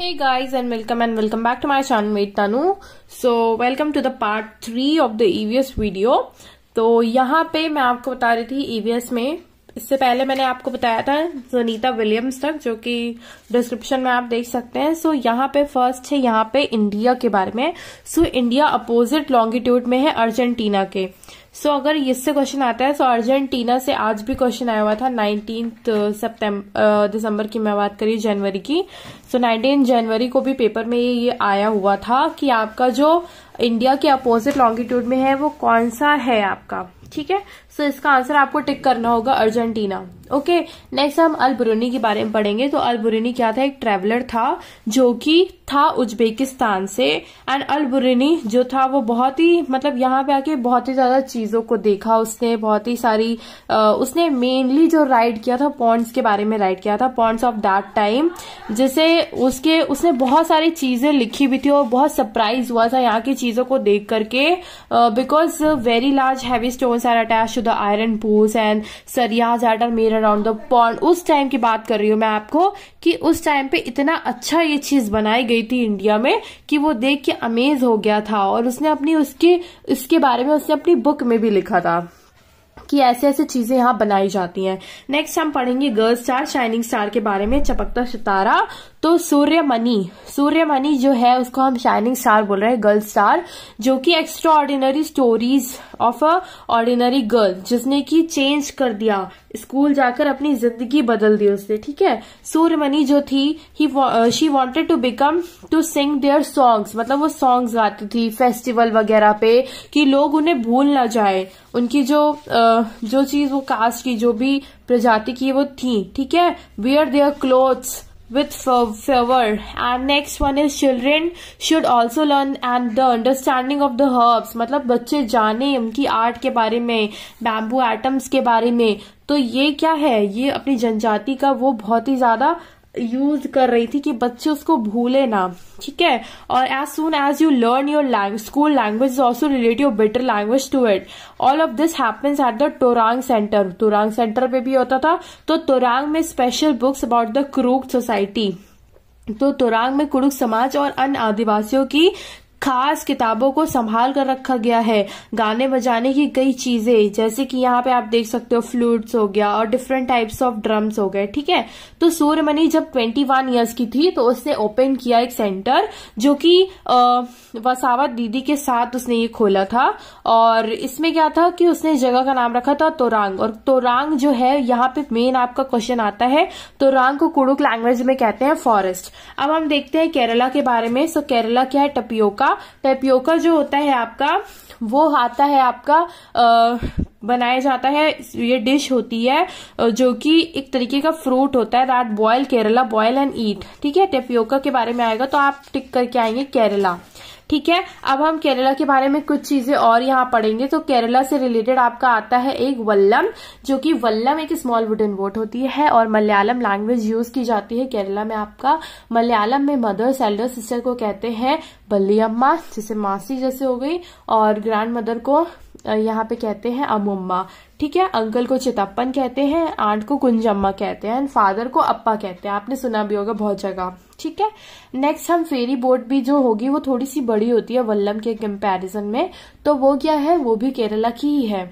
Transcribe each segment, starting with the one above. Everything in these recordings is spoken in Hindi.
Hey guys and welcome and welcome back to my channel Made Tanu. So welcome to the part three of the EVS video. तो यहाँ पे मैं आपको बता रही थी EVS में इससे पहले मैंने आपको बताया था सुनीता विलियम्स तक जो कि डिस्क्रिप्शन में आप देख सकते हैं सो so, यहाँ पे फर्स्ट है यहाँ पे इंडिया के बारे में so so, India opposite longitude में है अर्जेंटीना के सो so, अगर इससे क्वेश्चन आता है सो so अर्जेंटीना से आज भी क्वेश्चन आया हुआ था नाइनटीन सितंबर दिसंबर की मैं बात करी जनवरी की सो नाइनटीन जनवरी को भी पेपर में ये ये आया हुआ था कि आपका जो इंडिया के अपोजिट लॉन्गिट्यूड में है वो कौन सा है आपका ठीक है सो so, इसका आंसर आपको टिक करना होगा अर्जेंटीना ओके नेक्स्ट हम अल बुरूनी के बारे में पढ़ेंगे तो अल बुरूनी क्या था एक ट्रेवलर था जो कि था उज्बेकिस्तान से एंड अलबुरनी जो था वो बहुत ही मतलब यहाँ पे आके बहुत ही ज्यादा चीजों को देखा उसने बहुत ही सारी आ, उसने मेनली जो राइड किया था पॉइंट्स के बारे में राइड किया था पॉइंट्स ऑफ दैट टाइम जिसे उसके उसने बहुत सारी चीजें लिखी हुई थी और बहुत सरप्राइज हुआ था यहाँ की चीजों को देख करके because very large heavy stones are attach to the iron poles and सरियाज at are mere around the point उस टाइम की बात कर रही हूँ मैं आपको कि उस टाइम पे इतना अच्छा ये चीज बनाई गई थी इंडिया में कि वो देख के अमेज हो गया था और उसने अपनी उसके इसके बारे में उसने अपनी बुक में भी लिखा था कि ऐसे ऐसे चीजें यहाँ बनाई जाती हैं नेक्स्ट हम पढ़ेंगे गर्ल्स स्टार शाइनिंग स्टार के बारे में चपकता सितारा तो सूर्यमणि सूर्यमणि जो है उसको हम शाइनिंग स्टार बोल रहे हैं गर्ल स्टार जो कि extra ordinary stories of a ordinary girl जिसने कि चेंज कर दिया स्कूल जाकर अपनी जिंदगी बदल दी उसने ठीक है सूर्यमणि जो थी ही she wanted to become to sing their songs मतलब वो सॉन्ग्स गाती थी फेस्टिवल वगैरह पे कि लोग उन्हें भूल ना जाए उनकी जो uh, जो चीज वो कास्ट की जो भी प्रजाति की वो थी ठीक है wear their clothes with fervor and next one is children should also learn and the understanding of the herbs मतलब बच्चे जाने उनकी आर्ट के बारे में बैम्बू एटम्स के बारे में तो ये क्या है ये अपनी जनजाति का वो बहुत ही ज्यादा यूज कर रही थी कि बच्चे उसको भूले ना ठीक है और as soon as you learn your school language is also relate your better language to it all of this happens at the Torang centre Torang centre पे भी होता था तो तोरांग में special books about the crook society तो तोरांग में कुड़ुक समाज और अन्य आदिवासियों की खास किताबों को संभाल कर रखा गया है गाने बजाने की कई चीजें जैसे कि यहाँ पे आप देख सकते हो फ्लूट्स हो गया और डिफरेंट टाइप्स ऑफ ड्रम्स हो गए ठीक है तो सूर्यमणि जब 21 इयर्स की थी तो उसने ओपन किया एक सेंटर जो कि वसावत दीदी के साथ उसने ये खोला था और इसमें क्या था कि उसने जगह का नाम रखा था तोरांग और तोरांग जो है यहाँ पे मेन आपका क्वेश्चन आता है तोरांग को कुड़ुक लैंग्वेज में कहते हैं फॉरेस्ट अब हम देखते हैं केरला के बारे में सो केरला क्या है टपियोका आपका टेपियोका जो होता है आपका वो आता है आपका आ, बनाया जाता है ये डिश होती है जो कि एक तरीके का फ्रूट होता है that boil Kerala boil and eat ठीक है टेपियोका के बारे में आएगा तो आप टिक करके आएंगे केरला ठीक है अब हम केरला के बारे में कुछ चीजें और यहाँ पढ़ेंगे तो केरला से रिलेटेड आपका आता है एक वल्लम जो कि वल्लम एक स्मॉल वुडन बोट होती है और मलयालम लैंग्वेज यूज की जाती है केरला में आपका मलयालम में मदर सेल्डर सिस्टर को कहते हैं बल्लीअम्मा जिसे मासी जैसे हो गई और ग्रैंड मदर को यहाँ पे कहते हैं अमुम्मा ठीक है अंकल को चितप्पन कहते हैं आंट को कुंजम्मा कहते हैं एंड फादर को अप्पा कहते हैं आपने सुना भी होगा बहुत जगह ठीक है नेक्स्ट हम फेरी बोट भी जो होगी वो थोड़ी सी बड़ी होती है वल्लम के कंपैरिजन में तो वो क्या है वो भी केरला की ही है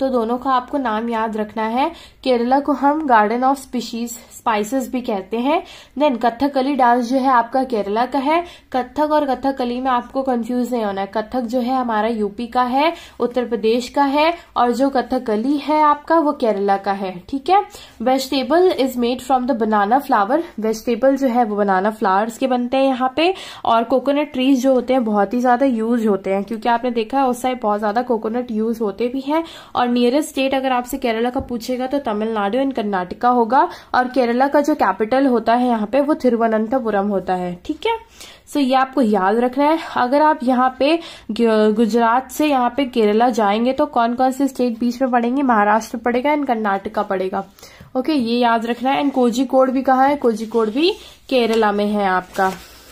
तो दोनों का आपको नाम याद रखना है केरला को हम गार्डन ऑफ स्पीशीज स्पाइसेस भी कहते हैं देन कथकली डांस जो है आपका केरला का है कथक और कथकली में आपको कंफ्यूज नहीं होना है कथक जो है हमारा यूपी का है उत्तर प्रदेश का है और जो कथकली है आपका वो केरला का है ठीक है vegetable is made from the banana flower vegetable जो है वो बनाना फ्लावर्स के बनते हैं यहाँ पे और कोकोनट ट्रीज जो होते हैं बहुत ही ज्यादा यूज होते हैं क्योंकि आपने देखा है उस साइड बहुत ज्यादा कोकोनट यूज होते भी हैं और और नियरेस्ट स्टेट अगर आपसे केरला का पूछेगा तो तमिलनाडु एंड कर्नाटका होगा और केरला का जो कैपिटल होता है यहाँ पे वो थिरुवनंतपुरम होता है ठीक है सो ये आपको याद रखना है अगर आप यहाँ पे गुजरात से यहाँ पे केरला जाएंगे तो कौन कौन से स्टेट बीच में पड़ेंगे महाराष्ट्र पड़ेगा एंड कर्नाटका पड़ेगा ओके ये याद रखना है एंड कोजी भी कहा है कोजी भी केरला में है आपका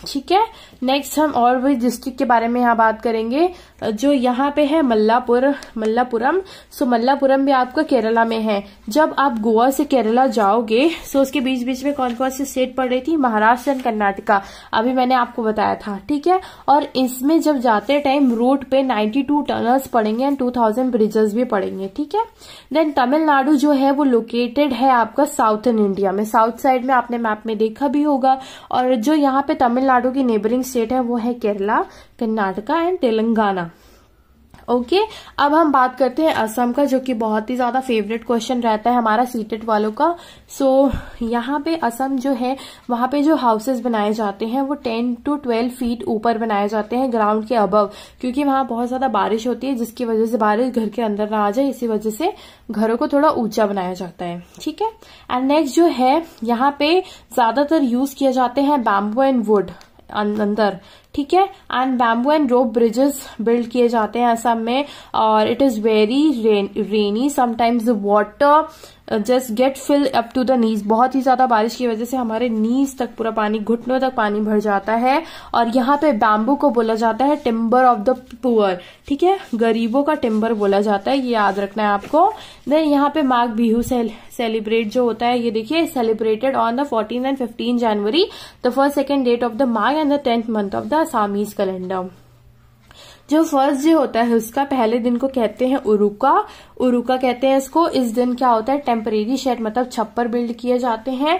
ठीक है नेक्स्ट हम और भी डिस्ट्रिक्ट के बारे में यहाँ बात करेंगे जो यहाँ पे है मल्लापुर मल्लापुरम सो मल्लापुरम भी आपका केरला में है जब आप गोवा से केरला जाओगे सो उसके बीच बीच में कौन कौन सी स्टेट पड़ रही थी महाराष्ट्र एंड कर्नाटका अभी मैंने आपको बताया था ठीक है और इसमें जब जाते टाइम रोड पे नाइन्टी टू टनल्स पड़ेंगे एंड थाउजेंड ब्रिजेस भी पड़ेंगे ठीक है देन तमिलनाडु जो है वो लोकेटेड है आपका साउथ इंडिया में साउथ साइड में आपने मैप में देखा भी होगा और जो यहाँ पे तमिलनाडु की नेबरिंग स्टेट है वो है Kerala Karnataka and Telangana okay okay, अब हम बात करते हैं असम का जो कि बहुत ही ज्यादा फेवरेट क्वेश्चन रहता है हमारा सीटेट वालों का सो so, यहाँ पे असम जो है वहां पे जो हाउसेस बनाए जाते हैं वो टेन टू ट्वेल्व फीट ऊपर बनाए जाते हैं ग्राउंड के अबव क्योंकि वहां बहुत ज्यादा बारिश होती है जिसकी वजह से बारिश घर के अंदर ना आ जाए इसी वजह से घरों को थोड़ा ऊंचा बनाया जाता है ठीक है एंड नेक्स्ट जो है यहाँ पे ज्यादातर यूज किए जाते हैं बैम्बू एंड वुड अंदर ठीक है and bamboo and rope bridges build किए जाते हैं असम में और it is very rainy sometimes water just get fill up to the knees बहुत ही ज्यादा बारिश की वजह से हमारे नीज तक पूरा पानी घुटनों तक पानी भर जाता है और यहाँ पे बैम्बू को बोला जाता है टिम्बर ऑफ द पुअर ठीक है गरीबों का टिम्बर बोला जाता है ये याद रखना है आपको देन यहाँ पे माघ बिहू सेलिब्रेट जो होता है ये देखिए celebrated on the fourteen and fifteen January the first second date of the Magh and the tenth month of the Assamese calendar जो फर्स्ट डे होता है उसका पहले दिन को कहते हैं उरुका उरुका कहते हैं इसको इस दिन क्या होता है टेम्परेरी शेड मतलब छप्पर बिल्ड किए जाते हैं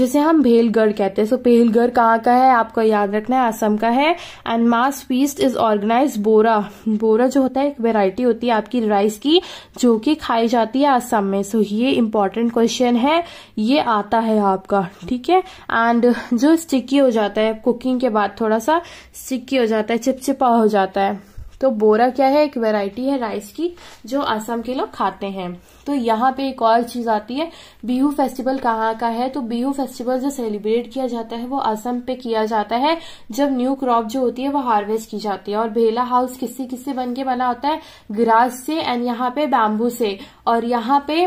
जिसे हम भेलगढ़ कहते हैं सो भेलगढ़ कहाँ का है आपको याद रखना है असम का है and mass feast is organize बोरा बोरा जो होता है एक वेराइटी होती है आपकी राइस की जो कि खाई जाती है असम में सो ये इंपॉर्टेंट क्वेश्चन है ये आता है आपका ठीक है एंड जो स्टिकी हो जाता है कुकिंग के बाद थोड़ा सा स्टिकी हो जाता है चिपचिपा हो जाता है तो बोरा क्या है एक वेराइटी है राइस की जो असम के लोग खाते हैं तो यहाँ पे एक और चीज आती है बिहू फेस्टिवल कहाँ का है तो बिहू फेस्टिवल जो सेलिब्रेट किया जाता है वो असम पे किया जाता है जब न्यू क्रॉप जो होती है वो हार्वेस्ट की जाती है और भेला हाउस किससे किससे बन के बना होता है ग्रास से एंड यहाँ पे बैम्बू से और यहाँ पे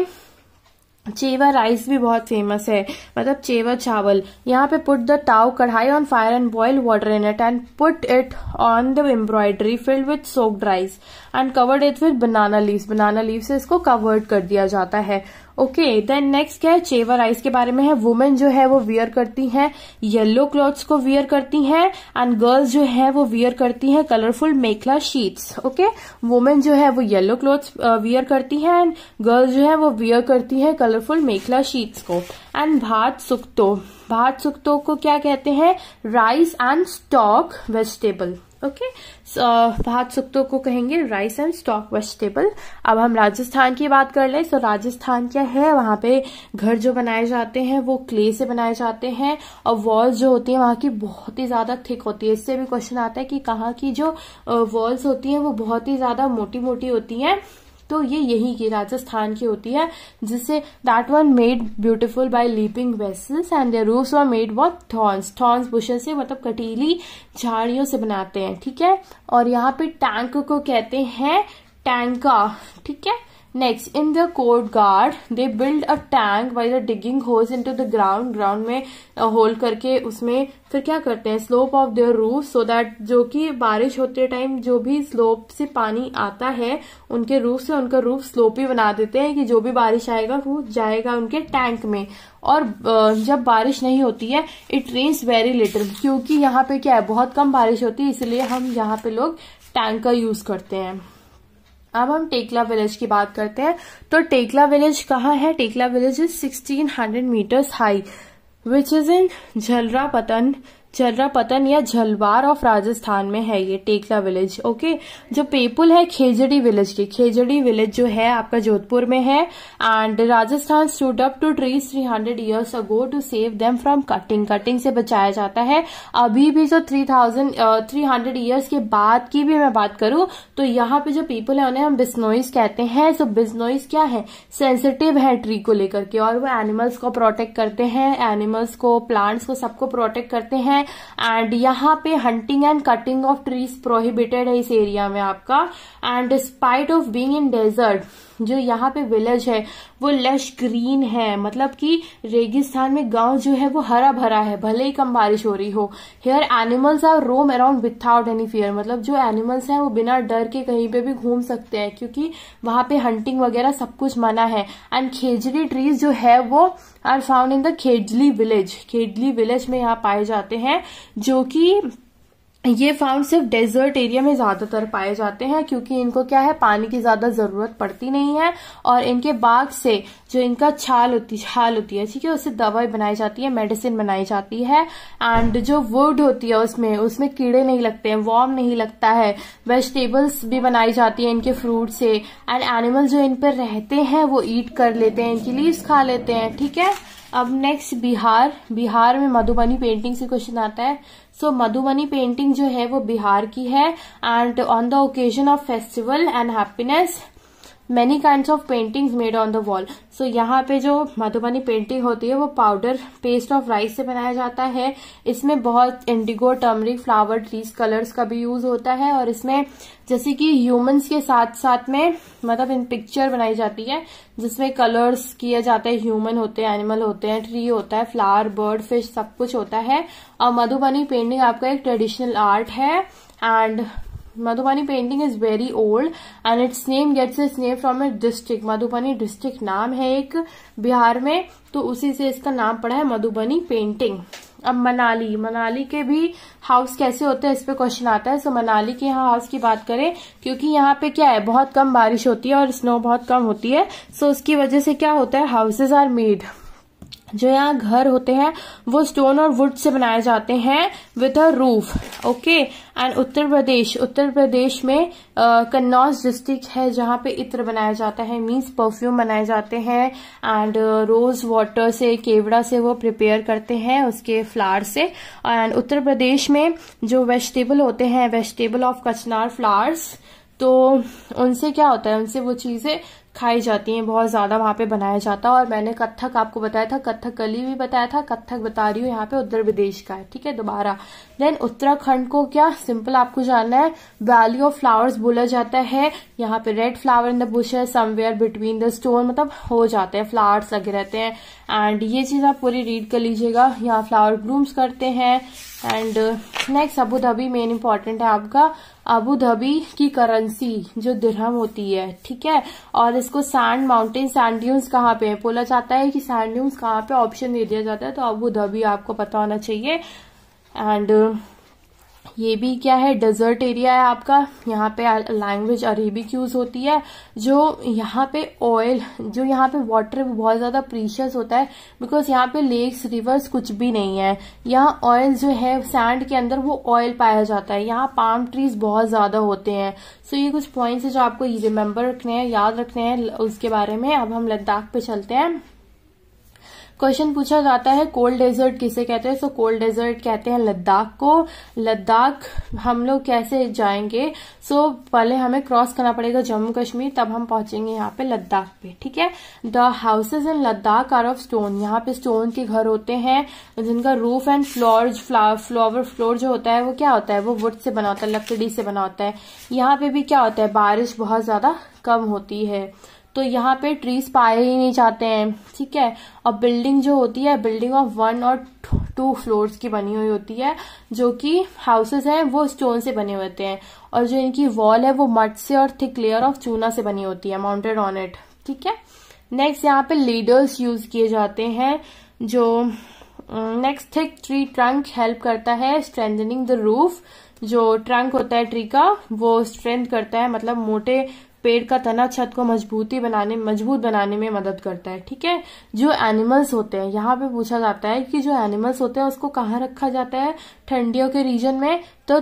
चेवा राइस भी बहुत फेमस है मतलब चेवा चावल यहाँ पे पुट द टाव kadhai on fire and boil water in it and put it on the embroidery filled with soaked rice and covered it with banana leaves banana leaf से इसको कवर्ड कर दिया जाता है ओके देन नेक्स्ट क्या है चेवर आइस के बारे में है वुमेन जो है वो वियर करती हैं येलो क्लॉथ्स को वियर करती हैं एंड गर्ल्स जो है वो वियर uh, करती हैं colourful mekhela sheets okay women जो है वो येलो क्लॉथ्स वियर करती हैं एंड गर्ल्स जो है वो वियर करती हैं कलरफुल मेखला शीट्स को एंड भात सुक्तो भात सुख्तो को क्या कहते हैं rice and stock vegetable okay भात सुक्तों को कहेंगे राइस एंड स्टॉक वेजिटेबल अब हम राजस्थान की बात कर ले सो so, राजस्थान क्या है वहां पे घर जो बनाए जाते हैं वो क्ले से बनाए जाते हैं और वॉल्स जो होती है वहां की बहुत ही ज्यादा थिक होती है इससे भी क्वेश्चन आता है कि कहाँ की जो वॉल्स होती है वो बहुत ही ज्यादा मोटी मोटी होती है तो ये यही की राजस्थान की होती है जिसे that one made beautiful by leaping vessels and their roofs were made what thorns thorns bushes से मतलब कटीली झाड़ियों से बनाते हैं ठीक है और यहाँ पे टैंक को कहते हैं टैंका ठीक है next in the court guard they build a tank by the digging holes into the ground ground में होल uh, करके उसमें फिर क्या करते हैं slope of their roof so that जो कि बारिश होते टाइम जो भी स्लोप से पानी आता है उनके रूफ से उनका रूफ ही बना देते हैं कि जो भी बारिश आएगा वो जाएगा उनके टैंक में और uh, जब बारिश नहीं होती है इट रेन्स वेरी लिटल क्योंकि यहाँ पे क्या है बहुत कम बारिश होती है इसलिए हम यहाँ पे लोग टैंक का यूज करते हैं अब हम टेकला विलेज की बात करते हैं तो टेकला विलेज कहाँ है Tekla village is 1600 metres high which is in Jhalra Patan चर्रापतन या झलवार ऑफ राजस्थान में है ये टेकला विलेज ओके जो पेपुल है खेजड़ी विलेज की खेजड़ी विलेज जो है आपका जोधपुर में है and Rajasthan stood up to trees three hundred years ago to save them from cutting cutting से बचाया जाता है अभी भी जो three thousand three hundred years के बाद की भी मैं बात करूं तो यहाँ पे जो पीपल है उन्हें हम बिस्नोइस कहते हैं सो so, बिस्नोइस क्या है सेंसिटिव है ट्री को लेकर के और वो एनिमल्स को प्रोटेक्ट करते हैं एनिमल्स को प्लांट्स को सबको प्रोटेक्ट करते हैं एंड यहाँ पे hunting and cutting of trees prohibited है इस एरिया में आपका and spite of being in desert जो यहाँ पे विलेज है वो लश ग्रीन है मतलब कि रेगिस्तान में गांव जो है वो हरा भरा है भले ही कम बारिश हो रही हो here animals are roam around without any fear मतलब जो एनिमल्स हैं वो बिना डर के कहीं पे भी घूम सकते हैं क्योंकि वहां पे हंटिंग वगैरह सब कुछ मना है एंड खेजली ट्रीज जो है वो are found in the Khejli village Khejli village में यहाँ पाए जाते हैं जो कि ये फार्म सिर्फ डेजर्ट एरिया में ज्यादातर पाए जाते हैं क्योंकि इनको क्या है पानी की ज्यादा जरूरत पड़ती नहीं है और इनके बाग से जो इनका छाल होती छाल होती है ठीक है उससे दवाई बनाई जाती है मेडिसिन बनाई जाती है एंड जो वुड होती है उसमें उसमें कीड़े नहीं लगते हैं वॉर्म नहीं लगता है वेजिटेबल्स भी बनाई जाती है इनके फ्रूट से एंड एनिमल जो इन पर रहते हैं वो ईट कर लेते हैं इनकी लीव्स खा लेते हैं ठीक है अब नेक्स्ट बिहार बिहार में मधुबनी पेंटिंग से क्वेश्चन आता है सो मधुबनी पेंटिंग जो है वो बिहार की है and on the occasion of festival and happiness many kind of paintings made on the wall so यहाँ पे जो मधुबनी पेंटिंग होती है वो पाउडर पेस्ट ऑफ राइस से बनाया जाता है इसमें बहुत indigo turmeric flower trees colours का भी यूज होता है और इसमें जैसे कि ह्यूमंस के साथ साथ में मतलब इन पिक्चर बनाई जाती है जिसमें कलर्स किए जाते हैं ह्यूमन होते हैं एनिमल होते हैं ट्री होता है फ्लावर बर्ड फिश सब कुछ होता है और मधुबनी पेंटिंग आपका एक ट्रेडिशनल आर्ट है and Madhubani painting is very old and its name gets is name from a district Madhubani district नाम है एक बिहार में तो उसी से इसका नाम पड़ा है मधुबनी पेंटिंग अब मनाली मनाली के भी हाउस कैसे होते हैं इस पे क्वेश्चन आता है सो मनाली के यहाँ हाउस की बात करें क्योंकि यहाँ पे क्या है बहुत कम बारिश होती है और स्नो बहुत कम होती है सो उसकी वजह से क्या होता है हाउसेज आर मेड जो यहाँ घर होते हैं वो स्टोन और वुड से बनाए जाते हैं with a roof okay and Uttar Pradesh Uttar Pradesh में कन्नौज डिस्ट्रिक्ट है जहां पे इत्र बनाया जाता है मीन्स परफ्यूम बनाए जाते हैं एंड रोज वाटर से केवड़ा से वो प्रिपेयर करते हैं उसके फ्लावर से एंड उत्तर प्रदेश में जो वेजिटेबल होते हैं वेजिटेबल ऑफ कचनार फ्लावर्स तो उनसे क्या होता है उनसे वो चीज़ें खाई जाती हैं बहुत ज़्यादा वहां पे बनाया जाता है और मैंने कथक आपको बताया था कथक कली भी बताया था कत्थक बता रही हूँ यहाँ पे उत्तर प्रदेश का है ठीक है दोबारा देन उत्तराखंड को क्या सिंपल आपको जानना है वैली ऑफ फ्लावर्स बोला जाता है यहाँ पे red flower in the bush है समवेयर बिटवीन द स्टोन मतलब हो जाते हैं फ्लावर्स लगे रहते हैं एंड ये चीज़ आप पूरी रीड कर लीजिएगा यहाँ फ्लावर ब्लूम्स करते हैं and next Abu Dhabi main important है आपका अबू धाबी की करेंसी जो दिरहम होती है ठीक है और इसको सैंड माउंटेन सैंड ड्यून्स कहाँ पे है बोला जाता है कि सैंड ड्यून्स कहाँ पे ऑप्शन दे दिया जाता है तो अबू धाबी आपको पता होना चाहिए एंड ये भी क्या है डेजर्ट एरिया है आपका यहाँ पे लैंग्वेज अरेबिक यूज़ होती है जो यहाँ पे ऑयल जो यहाँ पे वाटर वो बहुत ज़्यादा प्रीशियस होता है बिकॉज यहाँ पे लेक्स रिवर्स कुछ भी नहीं है यहाँ ऑयल जो है सैंड के अंदर वो ऑयल पाया जाता है यहाँ पाम ट्रीज बहुत ज़्यादा होते हैं सो so, ये कुछ पॉइंट्स है जो आपको रिमेम्बर रखने हैं याद रखने हैं उसके बारे में अब हम लद्दाख पे चलते हैं क्वेश्चन पूछा जाता है कोल्ड डेजर्ट किसे कहते हैं सो तो कोल्ड डेजर्ट कहते हैं लद्दाख को लद्दाख हम लोग कैसे जाएंगे सो so, पहले हमें क्रॉस करना पड़ेगा जम्मू कश्मीर तब हम पहुंचेंगे यहाँ पे लद्दाख पे ठीक है the houses in Ladakh are of stone यहाँ पे स्टोन के घर होते हैं जिनका roof and floor flower floor जो होता है वो क्या होता है वो वुड से बना होता है लकड़ी से बना होता है यहाँ पे भी क्या होता है बारिश बहुत ज्यादा कम होती है तो यहाँ पे ट्रीज पाए ही नहीं जाते हैं ठीक है और बिल्डिंग जो होती है बिल्डिंग ऑफ वन और टू फ्लोर्स की बनी हुई होती है जो कि हाउसेस हैं वो स्टोन से बने होते हैं और जो इनकी वॉल है वो मट से और थिक लेयर ऑफ चूना से बनी होती है माउंटेड ऑन इट ठीक है नेक्स्ट यहाँ पे लीडर्स यूज किए जाते हैं जो next thick tree trunk help करता है स्ट्रेंथनिंग द रूफ जो ट्रंक होता है ट्री का वो स्ट्रेंथ करता है मतलब मोटे पेड़ का तना छत को मजबूती बनाने मजबूत बनाने में मदद करता है ठीक है जो एनिमल्स होते हैं यहाँ पे पूछा जाता है कि जो एनिमल्स होते हैं उसको कहाँ रखा जाता है ठंडियों के रीजन में तो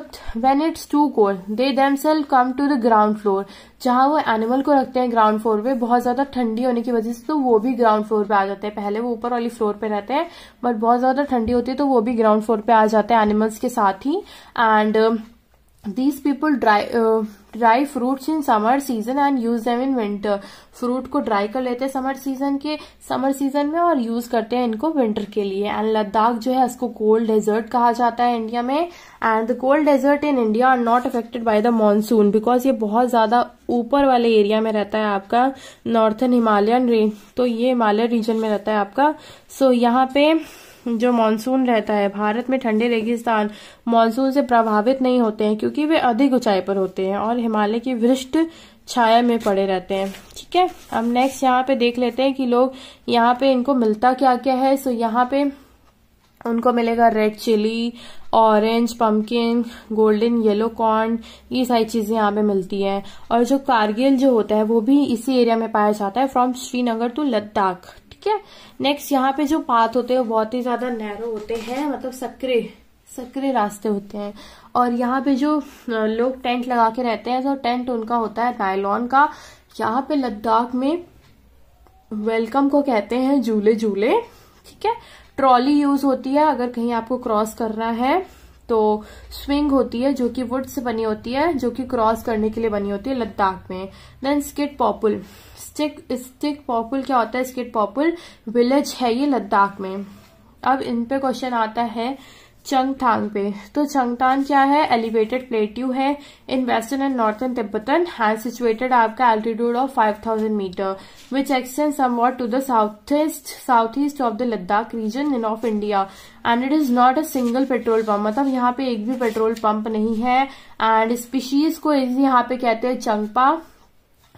when it's too cold they them self come to the ground floor जहां वो एनिमल को रखते हैं ग्राउंड फ्लोर पे बहुत ज्यादा ठंडी होने की वजह से तो वो भी ग्राउंड फ्लोर पे आ जाते हैं पहले वो ऊपर वाली फ्लोर पे रहते हैं बट बहुत ज्यादा ठंडी होती है तो वो भी ग्राउंड फ्लोर पे आ जाते हैं एनिमल्स के साथ ही and these people dry uh, dry fruits in summer season and use them in winter fruit को dry कर लेते हैं summer season के summer season में और use करते हैं इनको winter के लिए and लद्दाख जो है इसको cold desert कहा जाता है इंडिया में and the cold desert in India are not affected by the monsoon because ये बहुत ज्यादा ऊपर वाले एरिया में रहता है आपका नॉर्थन हिमालयन रेंज तो ये हिमालय रीजन में रहता है आपका सो so, यहाँ पे जो मानसून रहता है भारत में ठंडे रेगिस्तान मानसून से प्रभावित नहीं होते हैं क्योंकि वे अधिक ऊंचाई पर होते हैं और हिमालय की वृष्ट छाया में पड़े रहते हैं ठीक है अब नेक्स्ट यहाँ पे देख लेते हैं कि लोग यहाँ पे इनको मिलता क्या क्या है सो यहाँ पे उनको मिलेगा red chilli orange pumpkin golden yellow corn ये सारी चीजें यहाँ पे मिलती हैं और जो कारगिल जो होता है वो भी इसी एरिया में पाया जाता है फ्रॉम श्रीनगर टू लद्दाख ठीक है नेक्स्ट यहाँ पे जो पाथ होते हैं बहुत ही ज्यादा नैरो होते हैं मतलब सक्रे सक्रे रास्ते होते हैं और यहाँ पे जो लोग टेंट लगा के रहते हैं तो टेंट उनका होता है नायलॉन का यहाँ पे लद्दाख में वेलकम को कहते हैं झूले झूले ठीक है ट्रॉली यूज होती है अगर कहीं आपको क्रॉस करना है तो स्विंग होती है जो कि वुड से बनी होती है जो कि क्रॉस करने के लिए बनी होती है लद्दाख में देन स्किट पॉपुल स्टिक स्टिक पॉपुल क्या होता है स्किट पॉपुल विलेज है ये लद्दाख में अब इन पे क्वेश्चन आता है चंगथांग पे तो चंगथांग क्या है एलिवेटेड प्लेट्यू है in western and northern Tibetan has situated आपका altitude of 5000 metre which extend what to the south east south east of the Ladakh region in of India and it is not a single petrol pump मतलब यहाँ पे एक भी पेट्रोल पंप नहीं है एंड स्पीशीज को यहाँ पे कहते हैं चंगपा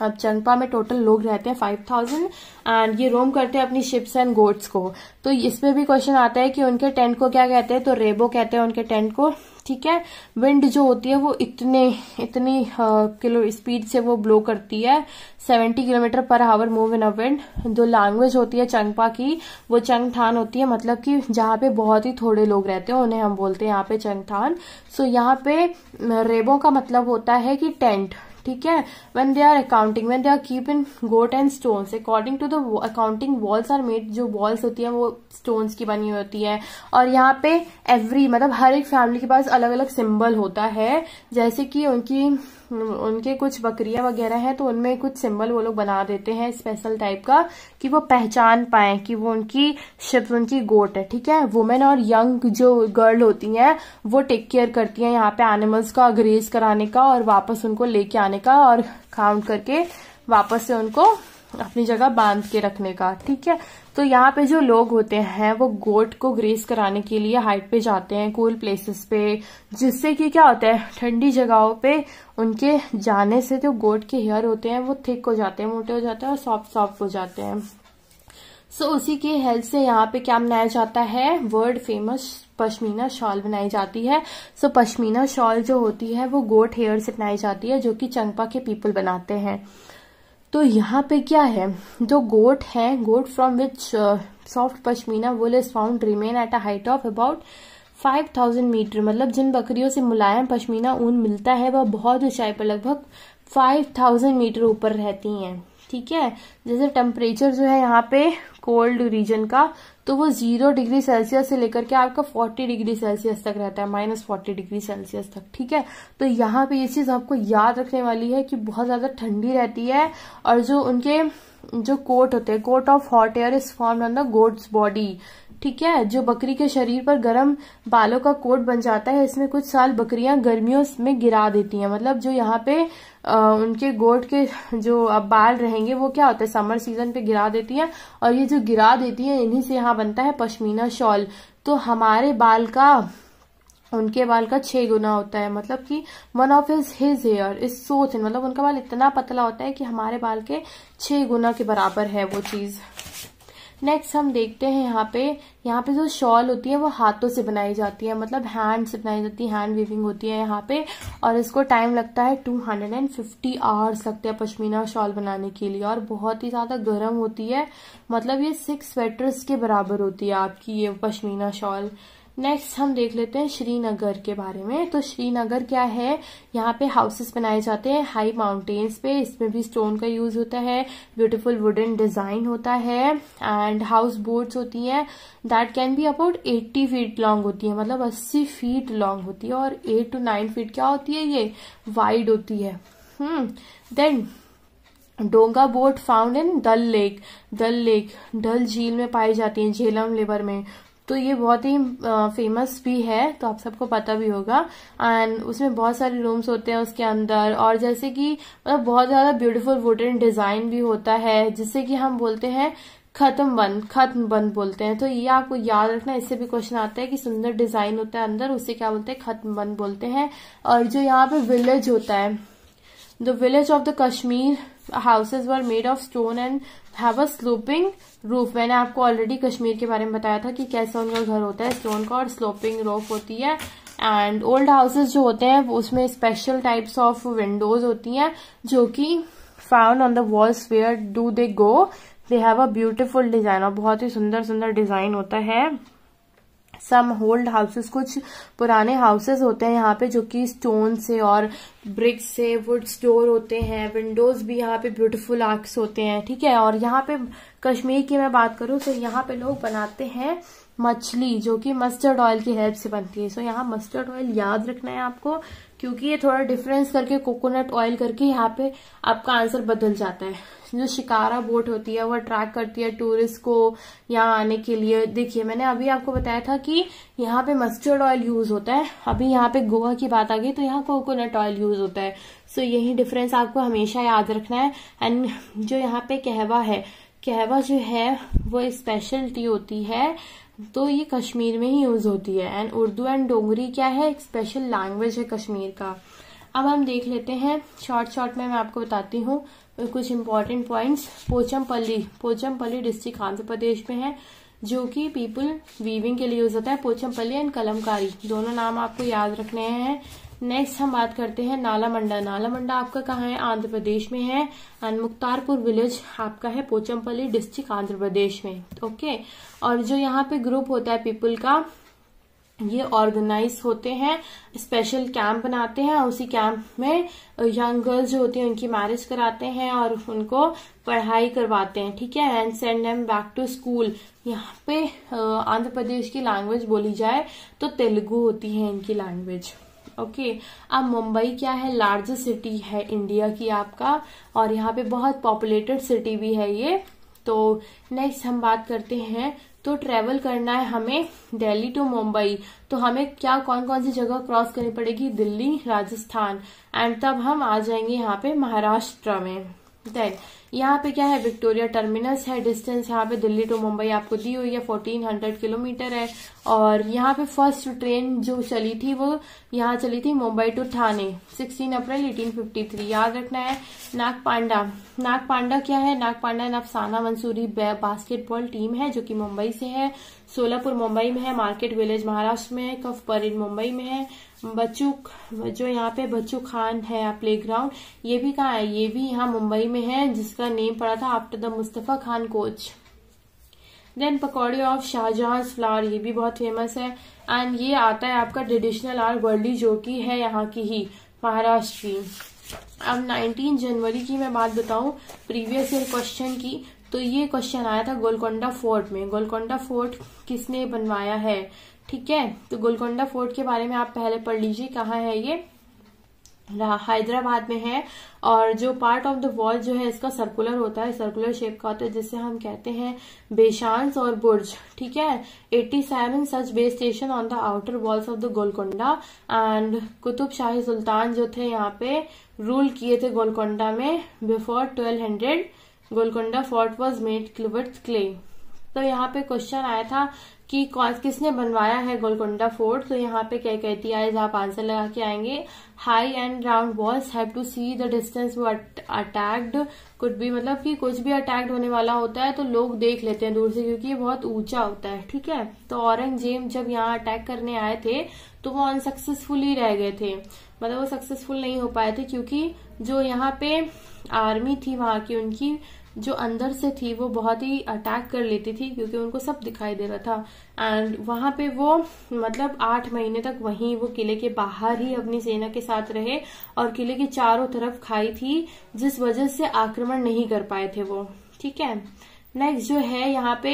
अब चंगपा में टोटल लोग रहते हैं फाइव थाउजेंड एंड ये रोम करते हैं अपनी शिप्स एंड गोट्स को तो इसमें भी क्वेश्चन आता है कि उनके टेंट को क्या कहते हैं तो रेबो कहते हैं उनके टेंट को ठीक है विंड जो होती है वो इतने इतनी किलो स्पीड से वो ब्लो करती है seventy kilometre per hour move in a wind जो लैंग्वेज होती है चंगपा की वो चंग थान होती है मतलब कि जहाँ पे बहुत ही थोड़े लोग रहते हैं उन्हें हम बोलते हैं यहाँ पे चंग थान सो यहाँ पे रेबो का मतलब होता है कि टेंट ठीक है when they are accounting when they are keep in goat and stones according to the accounting walls are made जो वॉल्स होती है वो स्टोन्स की बनी होती है और यहाँ पे एवरी मतलब हर एक फैमिली के पास अलग अलग सिंबल होता है जैसे कि उनकी उनके कुछ बकरियां वगैरह हैं तो उनमें कुछ सिंबल वो लोग बना देते हैं स्पेशल टाइप का कि वो पहचान पाए कि वो उनकी शिप्स उनकी गोट है ठीक है वुमेन और यंग जो गर्ल होती हैं वो टेक केयर करती हैं यहाँ पे एनिमल्स का ग्रेज कराने का और वापस उनको लेके आने का और काउंट करके वापस से उनको अपनी जगह बांध के रखने का ठीक है तो यहाँ पे जो लोग होते हैं वो गोट को ग्रेस कराने के लिए हाइट पे जाते हैं कूल प्लेसेस पे जिससे कि क्या होता है ठंडी जगहों पे उनके जाने से जो गोट के हेयर होते हैं वो थिक हो जाते हैं मोटे हो जाते हैं और सॉफ्ट सॉफ्ट हो जाते हैं सो so, उसी के हेल्प से यहाँ पे क्या बनाया जाता है वर्ल्ड फेमस पश्मीना शॉल बनाई जाती है सो so, पश्मीना शॉल जो होती है वो गोट हेयर से बनाई जाती है जो कि चंपा के पीपल बनाते हैं तो यहाँ पे क्या है जो गोट है goat from which soft pashmina wool is found remain at a height of about 5000 metre मतलब जिन बकरियों से मुलायम पश्मीना ऊन मिलता है वह बहुत ऊंचाई पर लगभग 5000 मीटर ऊपर रहती हैं ठीक है जैसे टेम्परेचर जो है यहाँ पे कोल्ड रीजन का तो वो जीरो डिग्री सेल्सियस से लेकर के आपका फोर्टी डिग्री सेल्सियस तक रहता है माइनस फोर्टी डिग्री सेल्सियस तक ठीक है तो यहाँ पे ये चीज आपको याद रखने वाली है कि बहुत ज्यादा ठंडी रहती है और जो उनके जो कोट होते हैं coat of hot air is form on the goat's body ठीक है जो बकरी के शरीर पर गर्म बालों का कोट बन जाता है इसमें कुछ साल बकरियां गर्मियों में गिरा देती हैं मतलब जो यहाँ पे उनके गोट के जो बाल रहेंगे वो क्या होता है समर सीजन पे गिरा देती है और ये जो गिरा देती है इन्हीं से यहाँ बनता है पश्मीना शॉल तो हमारे बाल का उनके बाल का छह गुना होता है मतलब कि one of his his hair is so thin मतलब उनका बाल इतना पतला होता है कि हमारे बाल के छह गुना के बराबर है वो चीज़ नेक्स्ट हम देखते हैं यहाँ पे यहाँ पे जो शॉल होती है वो हाथों से बनाई जाती है मतलब हैंड से बनाई जाती है हैंड वीविंग होती है यहाँ पे और इसको टाइम लगता है two hundred and fifty hours लगते हैं पश्मीना शॉल बनाने के लिए और बहुत ही ज्यादा गर्म होती है मतलब ये सिक्स स्वेटर्स के बराबर होती है आपकी ये पश्मीना शॉल नेक्स्ट हम देख लेते हैं श्रीनगर के बारे में तो श्रीनगर क्या है यहाँ पे हाउसेस बनाए जाते हैं हाई माउंटेन्स पे इसमें भी स्टोन का यूज होता है ब्यूटीफुल वुडन डिजाइन होता है एंड हाउस बोट्स होती हैं that can be about 80 feet long होती है मतलब 80 फीट लॉन्ग होती है और 8 टू 9 फीट क्या होती है ये वाइड होती है then hmm, donga boat found in Dal lake Dal lake Dal झील में पाई जाती है झेलम लेवर में तो ये बहुत ही फेमस भी है तो आप सबको पता भी होगा एंड उसमें बहुत सारे रूम्स होते हैं उसके अंदर और जैसे कि मतलब बहुत ज़्यादा ब्यूटीफुल वुडन डिज़ाइन भी होता है जिससे कि हम बोलते हैं खत्म बंद खत्म बंद बोलते हैं तो ये आपको याद रखना इससे भी क्वेश्चन आता है कि सुंदर डिजाइन होता है अंदर उसे क्या बोलते हैं खत्म बंद बोलते हैं और जो यहाँ पे विलेज होता है the village of the Kashmir houses were made of stone and have a sloping roof मैंने आपको ऑलरेडी कश्मीर के बारे में बताया था कि कैसा उनका घर होता है स्टोन का और स्लोपिंग रूफ होती है एंड ओल्ड हाउसेज जो होते हैं उसमें स्पेशल टाइप्स ऑफ विंडोज होती हैं जो कि found on the walls where do they go they have a beautiful design और बहुत ही सुंदर सुंदर डिजाइन होता है सम होल्ड हाउसेस कुछ पुराने हाउसेस होते हैं यहाँ पे जो कि स्टोन से और ब्रिक से वुड स्टोर होते हैं विंडोज भी यहाँ पे ब्यूटीफुल आर्क्स होते हैं ठीक है और यहाँ पे कश्मीर की मैं बात करूँ तो यहाँ पे लोग बनाते हैं मछली जो कि मस्टर्ड ऑयल की हेल्प से बनती है सो यहाँ मस्टर्ड ऑयल याद रखना है आपको क्योंकि ये थोड़ा डिफरेंस करके कोकोनट ऑयल करके यहाँ पे आपका आंसर बदल जाता है जो शिकारा बोट होती है वो अट्रैक्ट करती है टूरिस्ट को यहाँ आने के लिए देखिए मैंने अभी आपको बताया था कि यहाँ पे मस्टर्ड ऑयल यूज होता है अभी यहाँ पे गोवा की बात आ गई तो यहाँ कोकोनट ऑयल यूज होता है सो so, यही डिफरेंस आपको हमेशा याद रखना है एंड जो यहाँ पे कहवा है कहवा जो है वो स्पेशलिटी होती है तो ये कश्मीर में ही यूज होती है एंड उर्दू एंड डोगरी क्या है एक स्पेशल लैंग्वेज है कश्मीर का अब हम देख लेते हैं शॉर्ट शॉर्ट में मैं आपको बताती हूँ कुछ important points Pochampally Pochampally district Andhra Pradesh में है जो कि पीपल वीविंग के लिए यूज होता है पोचमपल्ली एंड कलमकारी दोनों नाम आपको याद रखने हैं नेक्स्ट हम बात करते हैं नालामंडा नालामंडा आपका कहाँ है आंध्र प्रदेश में है एंड मुख्तारपुर विलेज आपका है पोचमपल्ली डिस्ट्रिक्ट आंध्र प्रदेश में ओके और जो यहाँ पे ग्रुप होता है पीपल का ये ऑर्गेनाइज होते हैं स्पेशल कैंप बनाते हैं और उसी कैंप में यंग गर्ल्स जो होती हैं उनकी मैरिज कराते हैं और उनको पढ़ाई करवाते हैं ठीक है and send name back to school यहाँ पे आंध्र प्रदेश की लैंग्वेज बोली जाए तो तेलुगु होती है इनकी लैंग्वेज ओके okay. अब मुंबई क्या है लार्जेस्ट सिटी है इंडिया की आपका और यहाँ पे बहुत पॉपुलेटेड सिटी भी है ये तो नेक्स्ट हम बात करते हैं तो ट्रेवल करना है हमें दिल्ली टू मुंबई तो हमें क्या कौन कौन सी जगह क्रॉस करनी पड़ेगी दिल्ली राजस्थान एंड तब हम आ जाएंगे यहाँ पे महाराष्ट्र में देन यहाँ पे क्या है विक्टोरिया टर्मिनस है डिस्टेंस यहाँ पे दिल्ली टू मुंबई आपको दी हुई है फोर्टीन हंड्रेड किलोमीटर है और यहाँ पे फर्स्ट ट्रेन जो चली थी वो यहाँ चली थी Mumbai to Thane sixteen April eighteen fifty three याद रखना है नाग पांडा नाग पांडा क्या है नाग पांडा नफसाना मंसूरी बास्केटबॉल टीम है जो कि मुंबई से है सोलापुर मुंबई में है मार्केट विलेज महाराष्ट्र में है कफ परेड मुंबई में है बच्चू जो यहाँ पे बच्चू खान है प्ले ग्राउंड ये भी कहा है ये भी यहाँ मुंबई में है जिसका नेम पड़ा था after the Mustafa Khan coach then पकौड़े ऑफ शाहजहां फ्लावर ये भी बहुत फेमस है एंड ये आता है आपका ट्रेडिशनल आर वर्ली जो की है यहाँ की ही महाराष्ट्र की अब 19 जनवरी की मैं बात बताऊं प्रीवियस ईयर क्वेश्चन की तो ये क्वेश्चन आया था गोलकोंडा फोर्ट में गोलकोंडा फोर्ट किसने बनवाया है ठीक है तो गोलकोंडा फोर्ट के बारे में आप पहले पढ़ लीजिए कहाँ है ये हैदराबाद में है और जो पार्ट ऑफ द वॉल जो है इसका सर्कुलर होता है सर्कुलर शेप का होता है जिसे हम कहते हैं बेशांस और बुर्ज ठीक है 87 such base station on the outer walls of the Golconda and Qutub Shahi सुल्तान जो थे यहाँ पे रूल किए थे गोलकोंडा में before hundred Golconda fort was made with clay तो यहाँ पे क्वेश्चन आया था कि किसने बनवाया है गोलकुंडा फोर्ट तो यहाँ पे क्या कहती है आप आंसर लगा के आएंगे high and round walls have to see the distance वो अटैक्ड कुछ भी मतलब कि कुछ भी अटैक्ड होने वाला होता है तो लोग देख लेते हैं दूर से क्योंकि ये बहुत ऊंचा होता है ठीक है तो औरंगजेब जब यहाँ अटैक करने आए थे तो वो अनसक्सेसफुल ही रह गए थे मतलब वो सक्सेसफुल नहीं हो पाए थे क्योंकि जो यहाँ पे आर्मी थी वहां की उनकी जो अंदर से थी वो बहुत ही अटैक कर लेती थी क्योंकि उनको सब दिखाई दे रहा था एंड वहां पे वो मतलब आठ महीने तक वहीं वो किले के बाहर ही अपनी सेना के साथ रहे और किले की चारों तरफ खाई थी जिस वजह से आक्रमण नहीं कर पाए थे वो ठीक है नेक्स्ट जो है यहाँ पे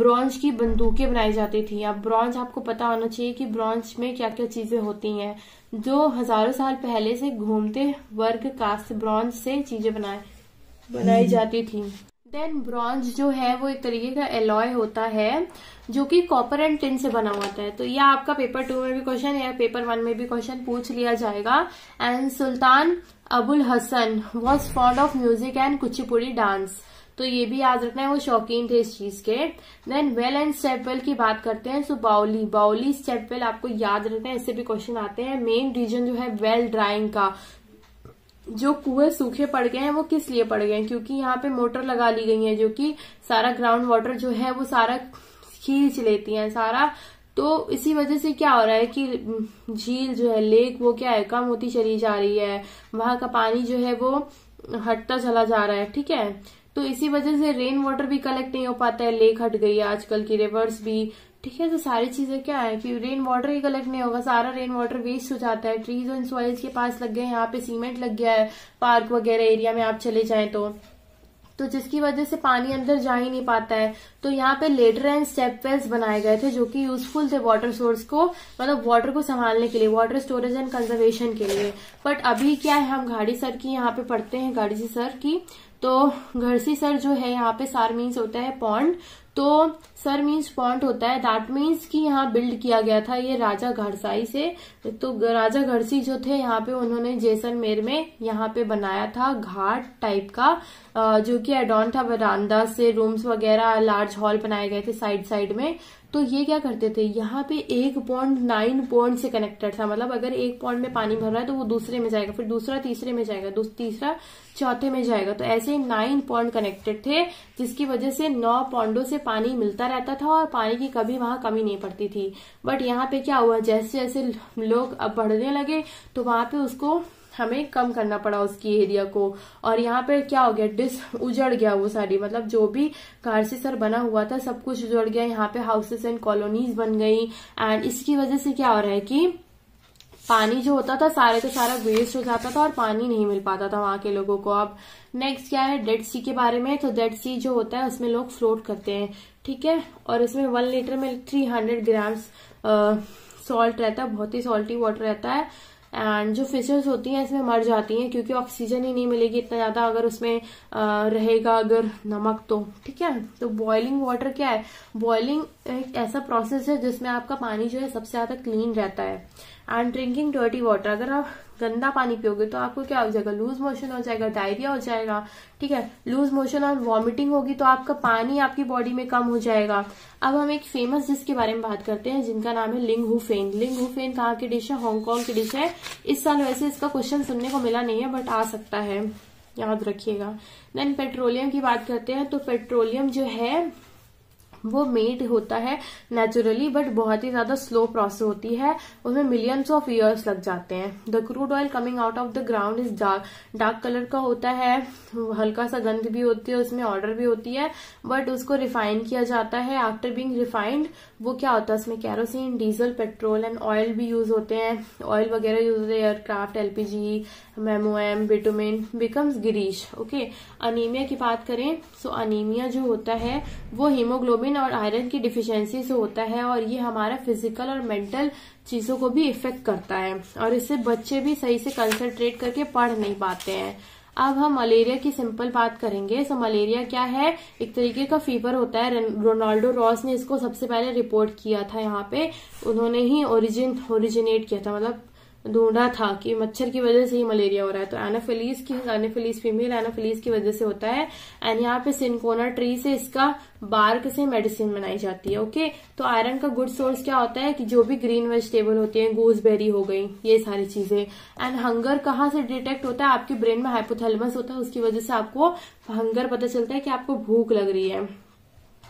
ब्रॉन्ज की बंदूकें बनाई जाती थी अब ब्रॉन्ज आपको पता होना चाहिए कि ब्रॉन्ज में क्या क्या चीजें होती हैं जो हजारों साल पहले से घूमते वर्ग कास्ट ब्रॉन्ज से चीजें बनाए बनाई जाती थी देन ब्रॉन्ज जो है वो एक तरीके का एलॉय होता है जो कि कॉपर एंड टिन से बना हुआ है तो यह आपका पेपर टू में भी क्वेश्चन या पेपर वन में भी क्वेश्चन पूछ लिया जाएगा एंड सुल्तान Abul Hasan was fond of music and Kuchipudi dance तो ये भी याद रखना है वो शौकीन थे इस चीज के देन वेल एंड स्टेपवेल की बात करते हैं सो बाउली बाउली स्टेपवेल आपको याद रखना है इससे भी क्वेश्चन आते हैं मेन रीजन जो है वेल ड्राइंग का जो कुएं सूखे पड़ गए हैं वो किस लिए पड़ गए हैं क्योंकि यहाँ पे मोटर लगा ली गई है जो कि सारा ग्राउंड वाटर जो है वो सारा खींच लेती है सारा तो इसी वजह से क्या हो रहा है कि झील जो है लेक वो क्या है कम होती चली जा रही है वहां का पानी जो है वो हटता चला जा रहा है ठीक है तो इसी वजह से रेन वाटर भी कलेक्ट नहीं हो पाता है लेक हट गई है आजकल की रिवर्स भी ठीक है तो सारी चीजें क्या है कि रेन वाटर ही कलेक्ट नहीं होगा सारा रेन वाटर वेस्ट हो जाता है ट्रीज और सॉइल्स के पास लग गए यहाँ पे सीमेंट लग गया है पार्क वगैरह एरिया में आप चले जाए तो तो जिसकी वजह से पानी अंदर जा ही नहीं पाता है तो यहाँ पे लेटर एंड स्टेप वेल्स बनाए गए थे जो कि यूजफुल थे वाटर सोर्स को मतलब वाटर को संभालने के लिए वाटर स्टोरेज एंड कंजर्वेशन के लिए बट अभी क्या है हम घाड़ी सर की यहाँ पे पढ़ते हैं घाड़ी सर की तो घरसी सर जो है यहाँ पे सार मीन्स होता है पॉन्ड तो सर मीन्स पॉइंट होता है दैट मीन्स कि यहाँ बिल्ड किया गया था ये राजा घरसाई से तो राजा घरसी जो थे यहाँ पे उन्होंने जैसलमेर में यहाँ पे बनाया था घाट टाइप का जो कि एडॉन था वरानदा से रूम्स वगैरह लार्ज हॉल बनाए गए थे साइड साइड में तो ये क्या करते थे यहाँ पे एक पॉइंट नाइन पॉइंट से कनेक्टेड था मतलब अगर एक पॉइंट में पानी भर रहा है तो वो दूसरे में जाएगा फिर दूसरा तीसरे में जाएगा तीसरा चौथे में जाएगा तो ऐसे नाइन पॉइंट कनेक्टेड थे जिसकी वजह से नौ पॉइंटों से पानी मिलता रहता था और पानी की कभी वहां कमी नहीं पड़ती थी बट यहाँ पे क्या हुआ जैसे जैसे लोग अब बढ़ने लगे तो वहां पे उसको हमें कम करना पड़ा उसकी एरिया को और यहाँ पे क्या हो गया डिस उजड़ गया वो सारी मतलब जो भी सर बना हुआ था सब कुछ उजड़ गया यहाँ पे हाउसेस एंड कॉलोनीज बन गई एंड इसकी वजह से क्या हो रहा है कि पानी जो होता था सारे का सारा वेस्ट हो जाता था और पानी नहीं मिल पाता था वहां के लोगों को अब नेक्स्ट क्या है डेड सी के बारे में तो डेड सी जो होता है उसमें लोग फ्लोट करते हैं ठीक है और इसमें वन लीटर में थ्री हंड्रेड ग्राम्स सॉल्ट रहता है बहुत ही सॉल्टी वाटर रहता है एंड जो फिशेज होती हैं इसमें मर जाती हैं क्योंकि ऑक्सीजन ही नहीं मिलेगी इतना ज़्यादा अगर उसमें रहेगा अगर नमक तो ठीक है तो बॉयलिंग वाटर क्या है बॉयलिंग एक ऐसा प्रोसेस है जिसमें आपका पानी जो है सबसे ज़्यादा क्लीन रहता है एंड ड्रिंकिंग डर्टी वाटर अगर आप गंदा पानी पियोगे तो आपको क्या हो जाएगा लूज मोशन हो जाएगा डायरिया हो जाएगा ठीक है लूज मोशन और वॉमिटिंग होगी तो आपका पानी आपकी बॉडी में कम हो जाएगा अब हम एक फेमस जिसके बारे में बात करते हैं जिनका नाम है लिंग हुफेन लिंग हुफेन कहाँ की डिश है हांगकॉन्ग की डिश है इस साल वैसे इसका क्वेश्चन सुनने को मिला नहीं है बट आ सकता है याद रखिएगा देन पेट्रोलियम की बात करते हैं तो पेट्रोलियम जो है वो मेड होता है नेचुरली बट बहुत ही ज्यादा स्लो प्रोसेस होती है उसमें मिलियंस ऑफ ईयर्स लग जाते हैं the crude oil coming out of the ground is dark dark colour का होता है हल्का सा गंध भी होती है उसमें ऑर्डर भी होती है बट उसको रिफाइन किया जाता है आफ्टर बींग रिफाइंड वो क्या होता है उसमें kerosene diesel petrol and oil भी यूज होते हैं ऑयल वगैरह यूज होते हैं एयरक्राफ्ट एलपीजी मेमोएम vitamin becomes Girish okay anaemia की बात करें सो so, अनिमिया जो होता है वो हीमोग्लोबिन विटामिन और आयरन की डिफिशियंसी से होता है और ये हमारा फिजिकल और मेंटल चीजों को भी इफेक्ट करता है और इससे बच्चे भी सही से कंसंट्रेट करके पढ़ नहीं पाते हैं अब हम मलेरिया की सिंपल बात करेंगे सो मलेरिया क्या है एक तरीके का फीवर होता है रोनाल्डो रॉस ने इसको सबसे पहले रिपोर्ट किया था यहाँ पे उन्होंने ही ओरिजिन ओरिजिनेट किया था मतलब ढूंढा था कि मच्छर की वजह से ही मलेरिया हो रहा है तो एनाफिलीस की एनाफिलीस फीमेल एनाफिलीस की वजह से होता है एंड यहाँ पे सिंकोना ट्री से इसका बार्क से मेडिसिन बनाई जाती है ओके तो आयरन का गुड सोर्स क्या होता है कि जो भी ग्रीन वेजिटेबल होती है गोजबेरी हो गई ये सारी चीजें एंड हंगर कहाँ से डिटेक्ट होता है आपके ब्रेन में हाइपोथेलमस होता है उसकी वजह से आपको हंगर पता चलता है कि आपको भूख लग रही है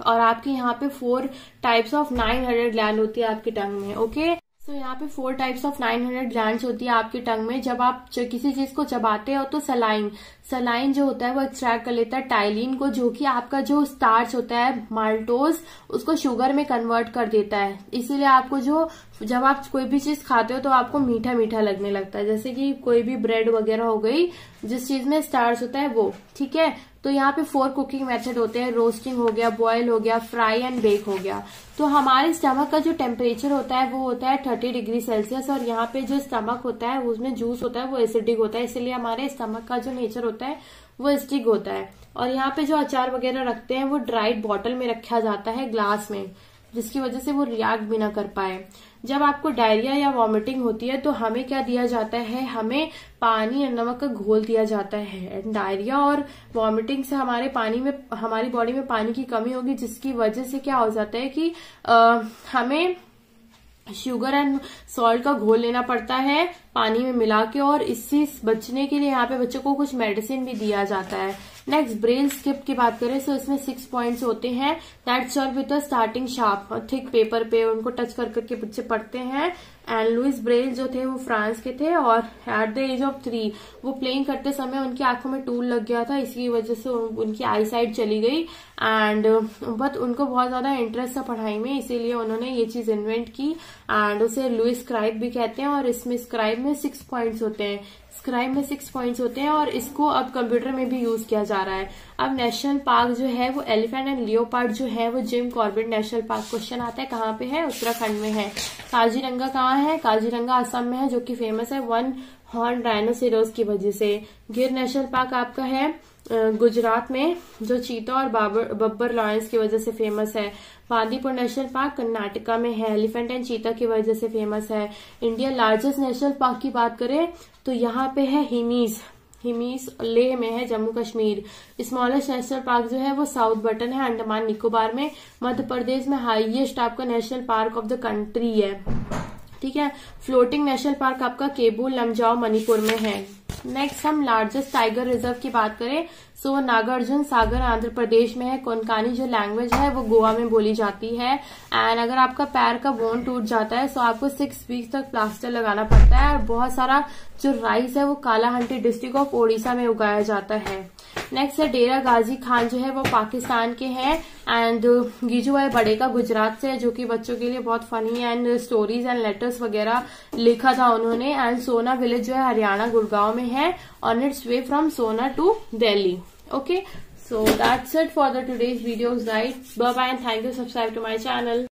और आपके यहाँ पे four types of nine hundred होती है आपके टंग में ओके सो so, यहाँ पे फोर टाइप्स ऑफ 900 ग्लैंड होती है आपके टंग में जब आप किसी चीज को चबाते हो तो सलाइन सलाइन जो होता है वो एक्सट्रैक्ट कर लेता है टाइलिन को जो कि आपका जो स्टार्च होता है माल्टोज उसको शुगर में कन्वर्ट कर देता है इसीलिए आपको जो जब आप कोई भी चीज खाते हो तो आपको मीठा मीठा लगने लगता है जैसे कि कोई भी ब्रेड वगैरह हो गई जिस चीज में स्टार्च होता है वो ठीक है तो यहाँ पे फोर कुकिंग मेथड होते हैं रोस्टिंग हो गया बॉयल हो गया फ्राई एंड बेक हो गया तो हमारे स्टमक का जो टेम्परेचर होता है वो होता है थर्टी डिग्री सेल्सियस और यहाँ पे जो स्टमक होता है उसमें जूस होता है वो एसिडिक होता है इसलिए हमारे स्टमक का जो नेचर होता है वो स्टिक होता है और यहाँ पे जो अचार वगैरह रखते हैं वो ड्राइड बॉटल में रखा जाता है ग्लास में जिसकी वजह से वो रिएक्ट भी ना कर पाए जब आपको डायरिया या वॉमिटिंग होती है तो हमें क्या दिया जाता है हमें पानी और नमक का घोल दिया जाता है डायरिया और वॉमिटिंग से हमारे पानी में हमारी बॉडी में पानी की कमी होगी जिसकी वजह से क्या हो जाता है कि आ, हमें शुगर एंड सॉल्ट का घोल लेना पड़ता है पानी में मिला के और इससे बचने के लिए यहाँ पे बच्चों को कुछ मेडिसिन भी दिया जाता है नेक्स्ट ब्रेन स्किप की बात करें तो इसमें सिक्स पॉइंट्स होते हैं that serve with starting sharp thick paper पे उनको टच कर करके बच्चे पढ़ते हैं एंड लुइस ब्रेल जो थे वो फ्रांस के थे और at the age of three वो प्लेइंग करते समय उनकी आंखों में टूल लग गया था इसकी वजह से उनकी आई साइड चली गई एंड बट uh, उनको बहुत ज्यादा इंटरेस्ट था पढ़ाई में इसीलिए उन्होंने ये चीज इन्वेंट की एंड उसे लुइस क्राइब भी कहते हैं और इसमें स्क्राइब में सिक्स पॉइंट्स होते हैं स्क्राइब में सिक्स पॉइंट्स होते हैं और इसको अब कंप्यूटर में भी यूज किया जा रहा है अब नेशनल पार्क जो है वो एलिफेंट एंड लियोपार्ड जो है वो Jim Corbett national park question आता है कहाँ पे है उत्तराखंड में है काजीरंगा कहाँ है काजीरंगा असम में है जो कि फेमस है वन हॉर्न डायनोसिरोज की वजह से गिर नेशनल पार्क आपका है गुजरात में जो चीता और बाबर बब्बर लॉयंस की वजह से फेमस है बांदीपुर नेशनल पार्क कर्नाटका में है एलिफेंट एंड चीता की वजह से फेमस है इंडिया लार्जेस्ट नेशनल पार्क की बात करें तो यहाँ पे है हिमीज हिमीस लेह में है Jammu Kashmir smallest national park जो है वो साउथ बटन है अंडमान निकोबार में मध्य प्रदेश में हाईएस्ट आपका national park of the country है ठीक है फ्लोटिंग नेशनल पार्क आपका केबू लमजाओ मणिपुर में है नेक्स्ट हम लार्जेस्ट टाइगर रिजर्व की बात करें सो so, नागार्जुन सागर आंध्र प्रदेश में है कोनकानी जो लैंग्वेज है वो गोवा में बोली जाती है एंड अगर आपका पैर का बोन टूट जाता है सो so आपको सिक्स वीक्स तक प्लास्टर लगाना पड़ता है और बहुत सारा जो राइस है वो कालाहंटी डिस्ट्रिक्ट ऑफ ओडिशा में उगाया जाता है नेक्स्ट है डेरा गाजी खान जो है वो पाकिस्तान के हैं एंड गीजू uh, है बड़े का गुजरात से है जो कि बच्चों के लिए बहुत funny and stories and letters वगैरह लिखा था उन्होंने एंड सोना विलेज जो है हरियाणा गुड़गांव में है on its way from Sohna to Delhi okay so that's it for the today's videos right bye and thank you subscribe to my channel